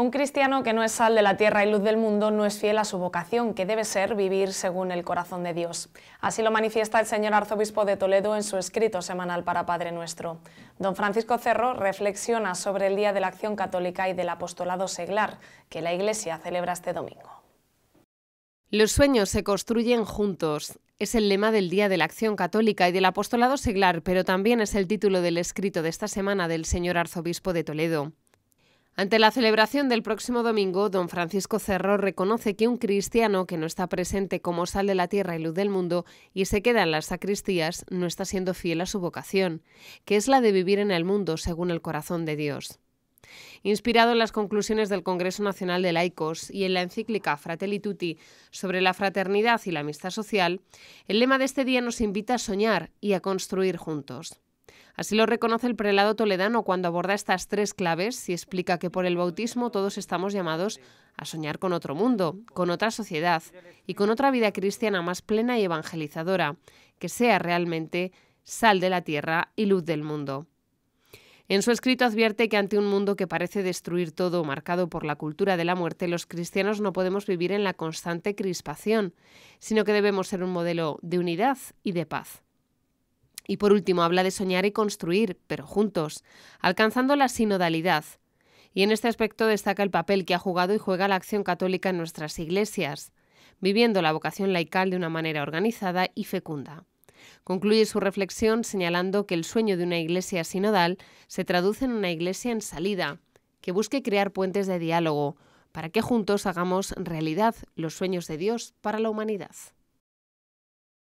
Un cristiano que no es sal de la tierra y luz del mundo no es fiel a su vocación, que debe ser vivir según el corazón de Dios. Así lo manifiesta el señor arzobispo de Toledo en su escrito semanal para Padre Nuestro. Don Francisco Cerro reflexiona sobre el Día de la Acción Católica y del Apostolado Seglar, que la Iglesia celebra este domingo. Los sueños se construyen juntos. Es el lema del Día de la Acción Católica y del Apostolado Seglar, pero también es el título del escrito de esta semana del señor arzobispo de Toledo. Ante la celebración del próximo domingo, don Francisco Cerro reconoce que un cristiano que no está presente como sal de la tierra y luz del mundo y se queda en las sacristías no está siendo fiel a su vocación, que es la de vivir en el mundo según el corazón de Dios. Inspirado en las conclusiones del Congreso Nacional de Laicos y en la encíclica Fratelli Tutti sobre la fraternidad y la amistad social, el lema de este día nos invita a soñar y a construir juntos. Así lo reconoce el prelado toledano cuando aborda estas tres claves y explica que por el bautismo todos estamos llamados a soñar con otro mundo, con otra sociedad y con otra vida cristiana más plena y evangelizadora, que sea realmente sal de la tierra y luz del mundo. En su escrito advierte que ante un mundo que parece destruir todo, marcado por la cultura de la muerte, los cristianos no podemos vivir en la constante crispación, sino que debemos ser un modelo de unidad y de paz. Y por último, habla de soñar y construir, pero juntos, alcanzando la sinodalidad. Y en este aspecto destaca el papel que ha jugado y juega la acción católica en nuestras iglesias, viviendo la vocación laical de una manera organizada y fecunda. Concluye su reflexión señalando que el sueño de una iglesia sinodal se traduce en una iglesia en salida, que busque crear puentes de diálogo, para que juntos hagamos realidad los sueños de Dios para la humanidad.